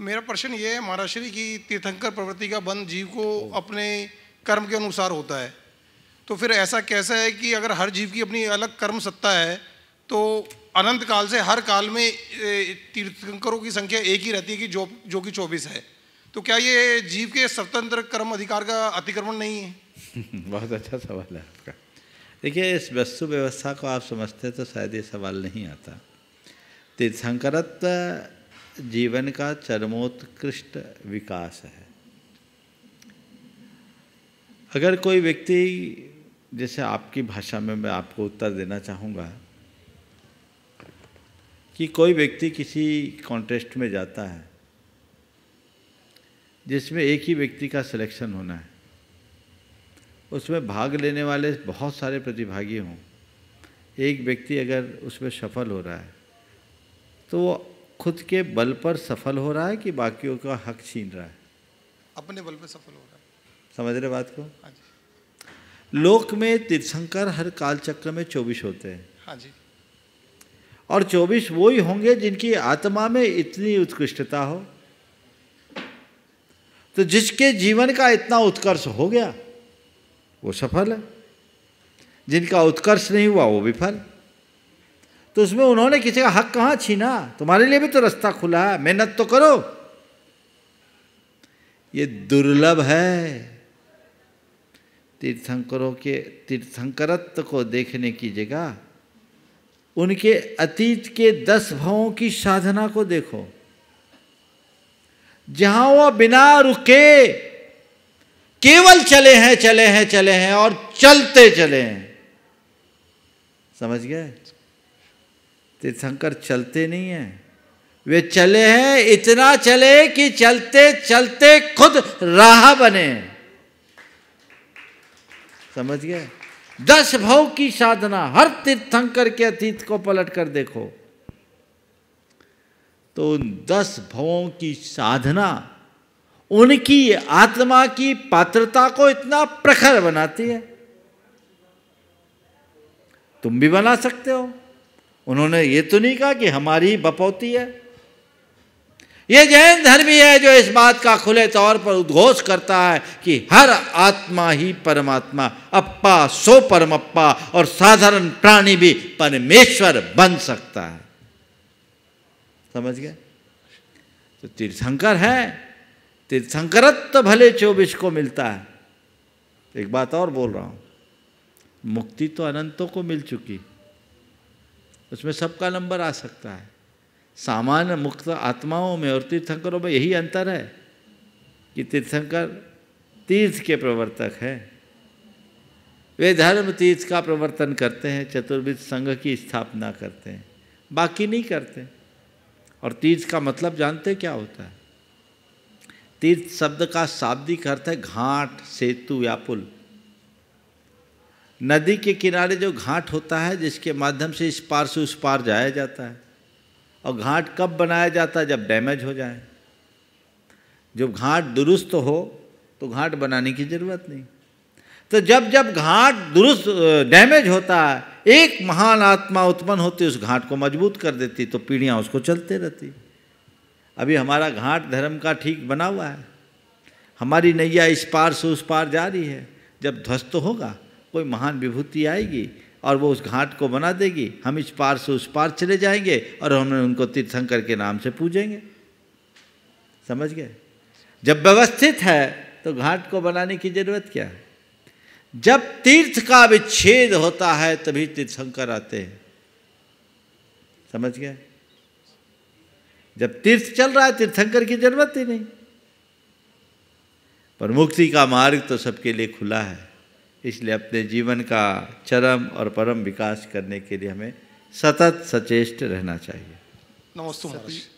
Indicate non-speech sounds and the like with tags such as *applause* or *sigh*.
मेरा प्रश्न ये है महाराष्ट्री की तीर्थंकर प्रवृत्ति का बंद जीव को अपने कर्म के अनुसार होता है तो फिर ऐसा कैसा है कि अगर हर जीव की अपनी अलग कर्म सत्ता है तो अनंत काल से हर काल में तीर्थंकरों की संख्या एक ही रहती है कि जो जो कि चौबीस है तो क्या ये जीव के स्वतंत्र कर्म अधिकार का अतिक्रमण नहीं है *laughs* बहुत अच्छा सवाल है आपका देखिए इस वस्तु व्यवस्था को आप समझते तो शायद ये सवाल नहीं आता तीर्थंकरत्व जीवन का चरमोत्कृष्ट विकास है अगर कोई व्यक्ति जैसे आपकी भाषा में मैं आपको उत्तर देना चाहूँगा कि कोई व्यक्ति किसी कॉन्टेस्ट में जाता है जिसमें एक ही व्यक्ति का सिलेक्शन होना है उसमें भाग लेने वाले बहुत सारे प्रतिभागी हों एक व्यक्ति अगर उसमें सफल हो रहा है तो वो खुद के बल पर सफल हो रहा है कि बाकियों का हक छीन रहा है अपने बल पर सफल हो रहा है समझ रहे बात को हाँ लोक में तीर्थंकर हर काल चक्र में चौबीस होते हैं हाँ जी और चौबीस वो ही होंगे जिनकी आत्मा में इतनी उत्कृष्टता हो तो जिसके जीवन का इतना उत्कर्ष हो गया वो सफल है जिनका उत्कर्ष नहीं हुआ वो विफल तो उसमें उन्होंने किसी का हक कहाँ छीना तुम्हारे लिए भी तो रास्ता खुला है मेहनत तो करो ये दुर्लभ है तीर्थंकरों के तीर्थंकरत्व को देखने की जगह उनके अतीत के दस भावों की साधना को देखो जहां वो बिना रुके केवल चले हैं चले हैं चले हैं और चलते चले हैं समझ गए तीर्थंकर चलते नहीं हैं वे चले हैं इतना चले कि चलते चलते खुद राह बने समझ गए दस भाव की साधना हर तीर्थंकर के अतीत को पलट कर देखो तो उन दस भवों की साधना उनकी आत्मा की पात्रता को इतना प्रखर बनाती है तुम भी बना सकते हो उन्होंने ये तो नहीं कहा कि हमारी बपौती है ये जैन धर्म ही है जो इस बात का खुले तौर पर उद्घोष करता है कि हर आत्मा ही परमात्मा अप्पा सो परमप्पा और साधारण प्राणी भी परमेश्वर बन सकता है समझ गए तो तीर्थंकर है तीर्थंकरत्व भले चौबीस को मिलता है एक बात और बोल रहा हूं मुक्ति तो अनंतों को मिल चुकी है उसमें सबका नंबर आ सकता है सामान्य मुक्त आत्माओं में और तीर्थंकरों में यही अंतर है कि तीर्थंकर तीर्थ के प्रवर्तक हैं वे धर्म तीर्थ का प्रवर्तन करते हैं चतुर्विद संघ की स्थापना करते हैं बाकी नहीं करते और तीर्थ का मतलब जानते क्या होता है तीर्थ शब्द का शाब्दिक अर्थ है घाट सेतु या पुल नदी के किनारे जो घाट होता है जिसके माध्यम से इस पार से उस पार जाया जाता है और घाट कब बनाया जाता है जब डैमेज हो जाए जब घाट दुरुस्त हो तो घाट बनाने की ज़रूरत नहीं तो जब जब घाट दुरुस्त डैमेज होता है एक महान आत्मा उत्पन्न होती उस घाट को मजबूत कर देती तो पीढ़ियाँ उसको चलते रहती अभी हमारा घाट धर्म का ठीक बना हुआ है हमारी नैया इस पार से उस पार जा रही है जब ध्वस्त होगा कोई महान विभूति आएगी और वो उस घाट को बना देगी हम इस पार से उस पार चले जाएंगे और हम उनको तीर्थंकर के नाम से पूजेंगे समझ गए जब व्यवस्थित है तो घाट को बनाने की जरूरत क्या है जब तीर्थ का विच्छेद होता है तभी तीर्थंकर आते हैं समझ गए जब तीर्थ चल रहा है तीर्थंकर की जरूरत ही नहीं पर मुक्ति का मार्ग तो सबके लिए खुला है इसलिए अपने जीवन का चरम और परम विकास करने के लिए हमें सतत सचेष्ट रहना चाहिए नमस्ते